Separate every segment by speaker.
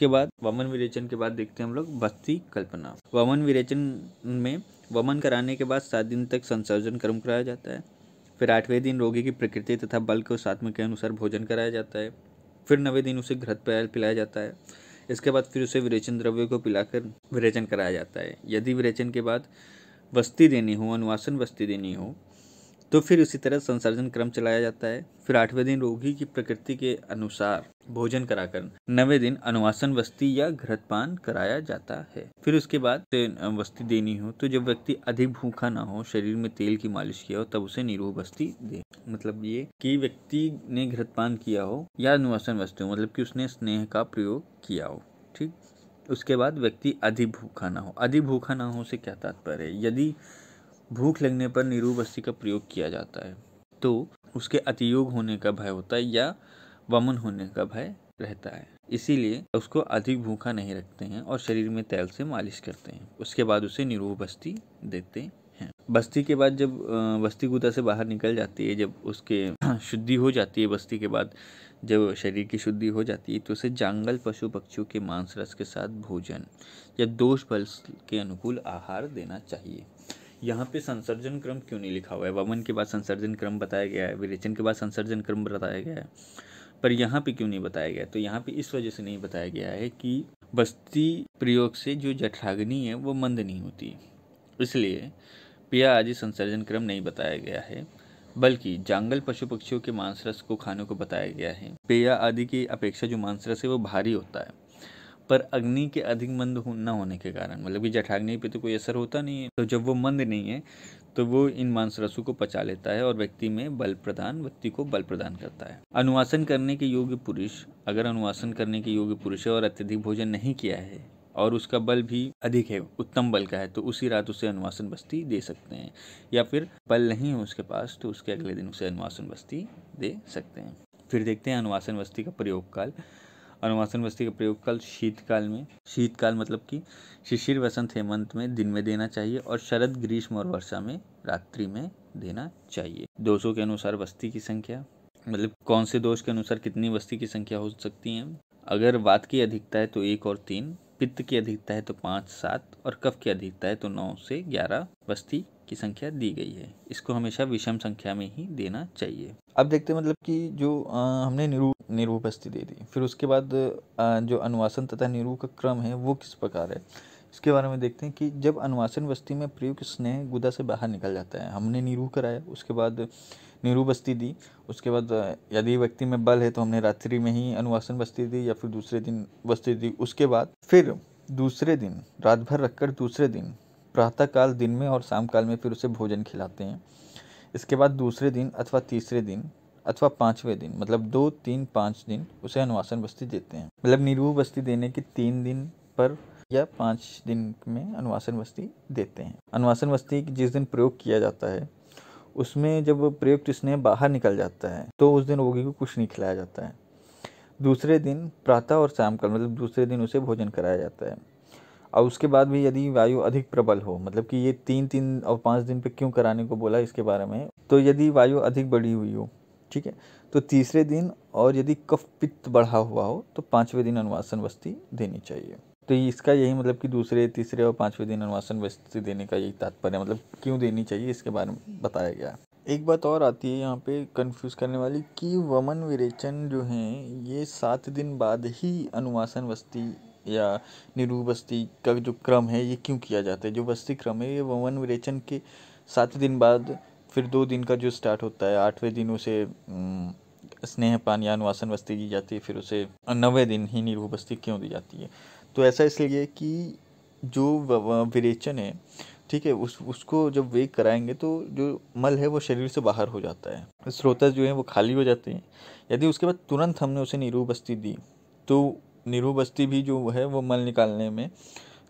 Speaker 1: उसके बाद वमन विरेचन के बाद देखते हैं हम लोग बस्ती कल्पना वमन विरेचन में वमन कराने के बाद सात दिन तक संसर्जन कर्म कराया जाता है फिर आठवें दिन रोगी की प्रकृति तथा बल के सातवें के अनुसार भोजन कराया जाता है फिर नवे दिन उसे घृत पैल पिलाया जाता है इसके बाद फिर उसे विरेचन द्रव्य को पिलाकर विरेचन कराया जाता है यदि विरेचन के बाद बस्ती देनी हो अनुवासन बस्ती देनी हो तो फिर इसी तरह संसर्जन क्रम चलाया जाता है फिर आठवें दिन रोगी की प्रकृति के अनुसार भोजन कराकर नवे दिन अनुवासन वस्ती या घृतपान कराया जाता है फिर उसके बाद वस्ती देनी हो तो जब व्यक्ति अधिक भूखा ना हो शरीर में तेल की मालिश किया हो तब उसे निरोह वस्ती दे मतलब ये कि व्यक्ति ने घृतपान किया हो या अनुवासन वस्ती हो मतलब कि उसने स्नेह का प्रयोग किया हो ठीक उसके बाद व्यक्ति अधिक भूखा ना हो अधिक भूखा ना हो से क्या तात्पर्य यदि भूख लगने पर नीरू बस्ती का प्रयोग किया जाता है तो उसके अतियोग होने का भय होता है या वमन होने का भय रहता है इसीलिए उसको अधिक भूखा नहीं रखते हैं और शरीर में तेल से मालिश करते हैं उसके बाद उसे निरूह बस्ती देते हैं बस्ती के बाद जब बस्ती गुदा से बाहर निकल जाती है जब उसके शुद्धि हो जाती है बस्ती के बाद जब शरीर की शुद्धि हो जाती है तो उसे जंगल पशु पक्षियों के मांस रस के साथ भोजन या दोष बल के अनुकूल आहार देना चाहिए यहाँ पे संसर्जन क्रम क्यों नहीं लिखा हुआ है वमन के बाद संसर्जन क्रम बताया गया है विरेचन के बाद संसर्जन क्रम बताया गया है पर यहाँ पे क्यों नहीं बताया गया तो यहाँ पे इस वजह से नहीं बताया गया है कि बस्ती प्रयोग से जो जठराग्नि है वो मंद नहीं होती इसलिए पिया आदि संसर्जन क्रम नहीं बताया गया है बल्कि जंगल पशु पक्षियों के मांसरस को खाने को बताया गया है पेया आदि की अपेक्षा जो मांसरस है वो भारी होता है पर अग्नि के अधिक मंद हो न होने के कारण मतलब कि जठाग्नि पे तो कोई असर होता नहीं है तो जब वो मंद नहीं है तो वो इन मांसरसों को पचा लेता है और व्यक्ति में बल प्रदान व्यक्ति को बल प्रदान करता है अनुवासन करने के योग्य पुरुष अगर अनुवासन करने के योग्य पुरुष है और अत्यधिक भोजन नहीं किया है और उसका बल भी अधिक है उत्तम बल का है तो उसी रात उसे अनुवासन बस्ती दे सकते हैं या फिर बल नहीं है उसके पास तो उसके अगले दिन उसे अनुवासन बस्ती दे सकते हैं फिर देखते हैं अनुवासन बस्ती का प्रयोग काल अनुवासन वस्ती का प्रयोग कल शीतकाल में शीतकाल मतलब कि शिशिर वसंत हेमंत में दिन में देना चाहिए और शरद ग्रीष्म और वर्षा में रात्रि में देना चाहिए दोषों के अनुसार बस्ती की संख्या मतलब कौन से दोष के अनुसार कितनी बस्ती की संख्या हो सकती है अगर वात की अधिकता है तो एक और तीन पित्त की अधिकता है तो पाँच सात और कफ की अधिकता है तो नौ से ग्यारह बस्ती की संख्या दी गई है इसको हमेशा विषम संख्या में ही देना चाहिए अब देखते हैं मतलब कि जो आ, हमने निरू निरूपस्थि दे दी फिर उसके बाद आ, जो अनुवासन तथा निरू का क्रम है वो किस प्रकार है इसके बारे में देखते हैं कि जब अनुवासन बस्ती में प्रयुक्त स्नेह गुदा से बाहर निकल जाता है हमने निरू कराया उसके बाद निरू बस्ती दी उसके बाद यदि व्यक्ति में बल है तो हमने रात्रि में ही अनुवासन बस्ती दी या फिर दूसरे दिन बस्ती दी उसके बाद फिर दूसरे दिन रात भर रखकर दूसरे दिन प्रातःकाल दिन में और शाम काल में फिर उसे भोजन खिलाते हैं इसके बाद दूसरे दिन अथवा तीसरे दिन अथवा पाँचवें दिन मतलब दो तीन पाँच दिन उसे अनुवासन बस्ती देते हैं मतलब निर्वह बस्ती देने के तीन दिन पर या पाँच दिन में अनुवासन बस्ती देते हैं अनुवासन बस्ती जिस दिन प्रयोग किया जाता है उसमें जब प्रयुक्त स्नेह बाहर निकल जाता है तो उस दिन रोगी को कुछ नहीं खिलाया जाता है दूसरे दिन प्रातः और शाम काल मतलब दूसरे दिन उसे भोजन कराया जाता है और उसके बाद भी यदि वायु अधिक प्रबल हो मतलब कि ये तीन तीन और पाँच दिन पे क्यों कराने को बोला इसके बारे में तो यदि वायु अधिक बढ़ी हुई हो ठीक है तो तीसरे दिन और यदि कफ पित्त बढ़ा हुआ हो तो पाँचवें दिन अनुवासन वस्ती देनी चाहिए तो इसका यही मतलब कि दूसरे तीसरे और पाँचवें दिन अनुवासन वस्ती देने का यही तात्पर्य मतलब क्यों देनी चाहिए इसके बारे में बताया गया एक बात और आती है यहाँ पे कंफ्यूज करने वाली कि वमन विरेचन जो हैं ये सात दिन बाद ही अनुवासन वस्ती या निरूबस्ती का जो क्रम है ये क्यों किया जाता है जो बस्ती क्रम है ये वमन विरेचन के सात दिन बाद फिर दो दिन का जो स्टार्ट होता है आठवें दिन उसे स्नेह पान या अनुवासन बस्ती दी जाती है फिर उसे नवे दिन ही निरू बस्ती क्यों दी जाती है तो ऐसा इसलिए कि जो विरेचन है ठीक है उस उसको जब वेग कराएंगे तो जो मल है वो शरीर से बाहर हो जाता है स्रोतस जो है वो खाली हो जाते हैं यदि उसके बाद तुरंत हमने उसे निरूह बस्ती दी तो नीरू बस्ती भी जो है वो मल निकालने में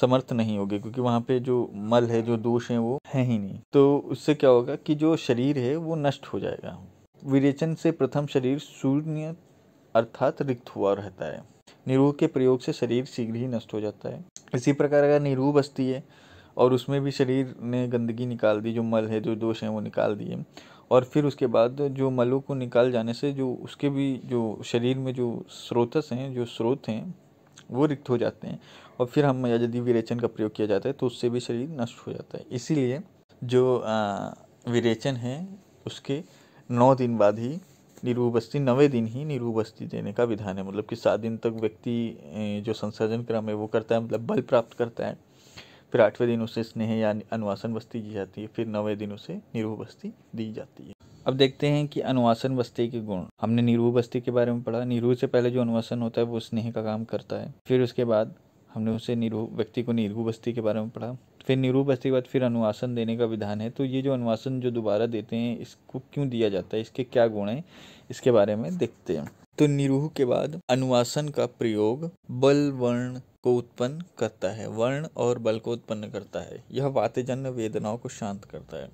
Speaker 1: समर्थ नहीं होगी क्योंकि वहाँ पे जो मल है जो दोष है वो है ही नहीं तो उससे क्या होगा कि जो शरीर है वो नष्ट हो जाएगा विरेचन से प्रथम शरीर शून्य अर्थात रिक्त हुआ रहता है निरूह के प्रयोग से शरीर शीघ्र ही नष्ट हो जाता है इसी प्रकार अगर निरूह बस्ती है और उसमें भी शरीर ने गंदगी निकाल दी जो मल है जो दोष है वो निकाल दिए और फिर उसके बाद जो मलों को निकाल जाने से जो उसके भी जो शरीर में जो स्रोतस हैं जो स्रोत हैं वो रिक्त हो जाते हैं और फिर हम यदि विरेचन का प्रयोग किया जाता है तो उससे भी शरीर नष्ट हो जाता है इसीलिए जो विरेचन है उसके नौ दिन बाद ही निरूबस्ती नवे दिन ही निरूबस्ती देने का विधान है मतलब कि सात दिन तक व्यक्ति जो संसर्जन क्रम है वो करता है मतलब बल प्राप्त करता है फिर आठवें दिन उसे स्नेह या अनुवासन बस्ती दी जाती है फिर नौवें दिन उसे निरूह बस्ती दी जाती है अब देखते हैं कि अनुवासन बस्ती के गुण हमने निरूह बस्ती के बारे में पढ़ा निरूह से पहले जो अनुवासन होता है वो स्नेह का काम करता है फिर उसके बाद हमने उसे निरूह व्यक्ति को निरूह बस्ती के बारे में पढ़ा फिर निरूप के बाद फिर अनुवासन देने का विधान है तो ये जो अनुवासन जो दोबारा देते हैं इसको क्यों दिया जाता है इसके क्या गुण हैं इसके बारे में देखते हैं तो निरूह के बाद अनुवासन का प्रयोग बल वर्ण को उत्पन्न करता है वर्ण और बल को उत्पन्न करता है यह वातजन्य वेदनाओं को शांत करता है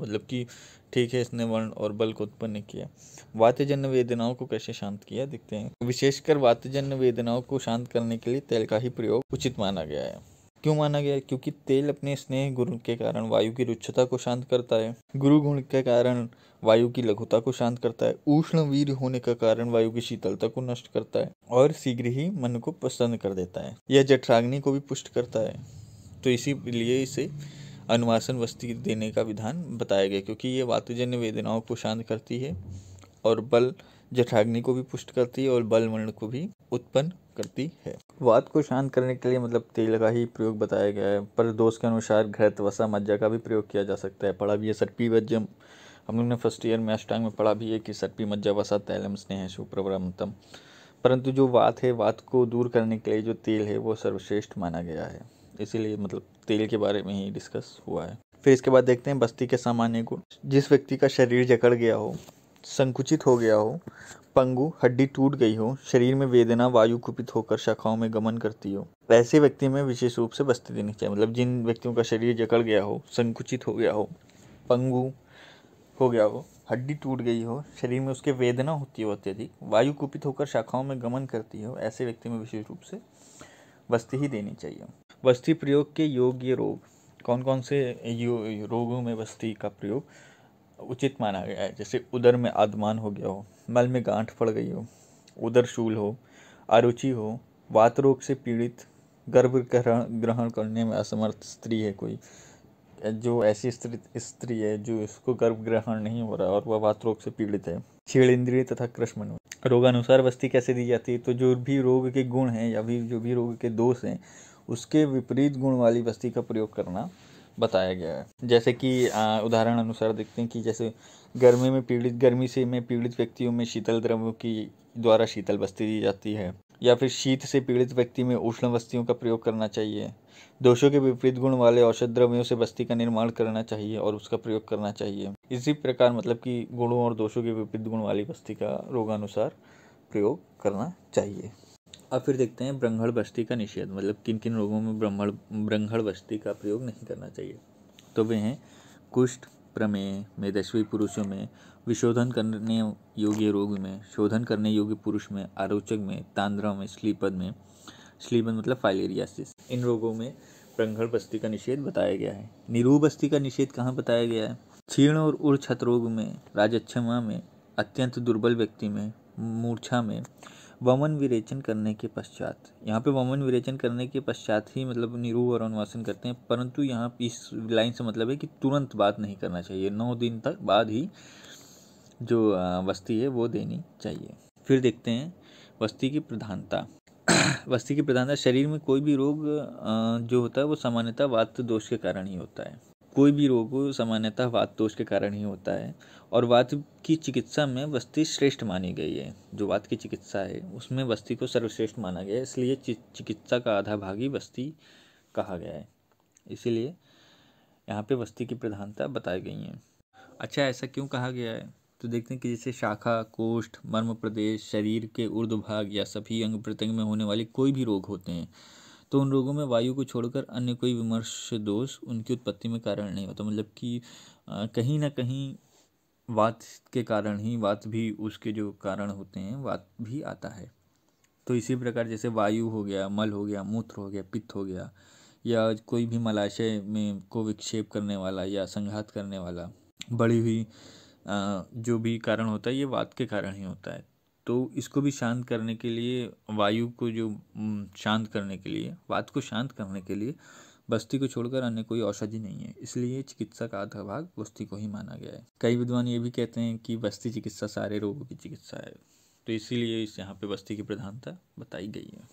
Speaker 1: मतलब कि ठीक है इसने वर्ण और बल को उत्पन्न किया वातजन्य वेदनाओं को कैसे शांत किया देखते हैं विशेषकर वातजन्य वेदनाओं को शांत करने के लिए तेल का ही प्रयोग उचित माना गया है क्यों माना गया क्योंकि तेल अपने स्नेह गुण के कारण वायु की रुच्छता को शांत करता है गुरु गुण के कारण वायु की लघुता को शांत करता है वीर होने का कारण वायु की शीतलता को नष्ट करता है और शीघ्र ही मन को प्रसन्न कर देता है यह जठराग्नि को भी पुष्ट करता है तो इसीलिए इसे अनुवासन वस्ती देने का विधान बताया गया क्योंकि ये वातुजन्य वेदनाओं को शांत करती है और बल जठाग्नि को भी पुष्ट करती है और बल वर्ण को भी उत्पन्न करती है वाद को शांत करने के लिए मतलब तेल का ही प्रयोग बताया गया है पर दोष के अनुसार घर वसा मज्जा का भी प्रयोग किया जा सकता है पढ़ा भी है सर्पी वज्जम हम लोग ने फर्स्ट ईयर में अष्टांग में पढ़ा भी है कि सर्पी मज्जा वसा तैलम स्नेह सुप्रवरमतम परंतु जो वात है वात को दूर करने के लिए जो तेल है वो सर्वश्रेष्ठ माना गया है इसीलिए मतलब तेल के बारे में ही डिस्कस हुआ है फिर इसके बाद देखते हैं बस्ती के सामान्य गुण जिस व्यक्ति का शरीर जकड़ गया हो संकुचित हो गया हो पंगु हड्डी टूट गई हो शरीर में वेदना वायु कुपित होकर शाखाओं में गमन करती हो ऐसे व्यक्ति में विशेष रूप से बस्ती देनी चाहिए मतलब जिन व्यक्तियों का शरीर जकड़ गया हो संकुचित हो गया हो पंगु हो गया हो हड्डी टूट गई हो शरीर में उसके वेदना होती हो अत्यधिक वायु कुपित होकर शाखाओं में गमन करती हो ऐसे व्यक्ति में विशेष रूप से बस्ती ही देनी चाहिए बस्ती प्रयोग के योग्य रोग कौन कौन से यो, रोगों में बस्ती का प्रयोग उचित माना गया है जैसे उदर में आदमान हो गया हो मल में गांठ पड़ गई हो उदर शूल हो अरुचि हो वात रोग से पीड़ित गर्भ ग्रहण ग्रहण करने में असमर्थ स्त्री है कोई जो ऐसी स्त्री स्त्री है जो इसको गर्भ ग्रहण नहीं हो रहा और वह वात रोग से पीड़ित है छीण इंद्रिय तथा कृष्ण रोगानुसार वस्ती कैसे दी जाती है तो जो भी रोग के गुण हैं या भी जो भी रोग के दोष हैं उसके विपरीत गुण वाली वस्ती का प्रयोग करना बताया गया है जैसे कि उदाहरण अनुसार देखते हैं कि जैसे गर्मी में पीड़ित गर्मी से में पीड़ित व्यक्तियों में शीतल द्रव्यों की द्वारा शीतल बस्ती दी जाती है या फिर शीत से पीड़ित व्यक्ति में उष्ण बस्तियों का प्रयोग करना चाहिए दोषों के विपरीत गुण वाले औषध द्रव्यों से बस्ती का निर्माण करना चाहिए और उसका प्रयोग करना चाहिए इसी प्रकार मतलब कि गुणों और दोषों के विपरीत गुण वाली बस्ती का रोगानुसार प्रयोग करना चाहिए अब फिर देखते हैं ब्रह्मण बस्ती का निषेध मतलब किन किन रोगों में ब्रह्मण ब्रह्मण बस्ती का प्रयोग नहीं करना चाहिए तो वे हैं कुष्ठ प्रमेय मेदस्वी पुरुषों में विशोधन करने योग्य रोग में शोधन करने योग्य पुरुष में आरोचक में तांद्रा में स्लीपद में स्लीपद मतलब फाइलेरियासिस इन रोगों में प्रंघड़ बस्ती का निषेध बताया गया है निरू बस्ती का निषेध कहाँ बताया गया है क्षीण और उर्छत रोग में राजक्षमा में अत्यंत दुर्बल व्यक्ति में मूर्छा में वमन विरेचन करने के पश्चात यहाँ पे वमन विरेचन करने के पश्चात ही मतलब निरु और अनुवासन करते हैं परंतु यहाँ इस लाइन से मतलब है कि तुरंत बात नहीं करना चाहिए नौ दिन तक बाद ही जो वस्ती है वो देनी चाहिए फिर देखते हैं वस्ती की प्रधानता वस्ती की प्रधानता शरीर में कोई भी रोग जो होता है वो सामान्यतः वात दोष के कारण ही होता है कोई भी रोग सामान्यतः दोष के कारण ही होता है और वात की चिकित्सा में वस्ती श्रेष्ठ मानी गई है जो वात की चिकित्सा है उसमें वस्ती को सर्वश्रेष्ठ माना गया है इसलिए चिकित्सा का आधा भाग ही वस्ती कहा गया है इसीलिए यहाँ पे वस्ती की प्रधानता बताई गई है अच्छा ऐसा क्यों कहा गया है तो देखते हैं कि जैसे शाखा कोष्ठ मर्म प्रदेश शरीर के उर्द भाग या सभी अंग प्रत्यंग में होने वाले कोई भी रोग होते हैं तो उन रोगों में वायु को छोड़कर अन्य कोई विमर्श दोष उनकी उत्पत्ति में कारण नहीं होता मतलब कि कहीं ना कहीं वात के कारण ही वात भी उसके जो कारण होते हैं वात भी आता है तो इसी प्रकार जैसे वायु हो गया मल हो गया मूत्र हो गया पित्त हो गया या कोई भी मलाशय में को विक्षेप करने वाला या संघात करने वाला बड़ी हुई जो भी कारण होता है ये वात के कारण ही होता है तो इसको भी शांत करने के लिए वायु को जो शांत करने के लिए वात को शांत करने के लिए बस्ती को छोड़कर अन्य कोई औषधि नहीं है इसलिए चिकित्सा का आधा भाग बस्ती को ही माना गया है कई विद्वान ये भी कहते हैं कि बस्ती चिकित्सा सारे रोगों की चिकित्सा है तो इसीलिए इस यहाँ पे बस्ती की प्रधानता बताई गई है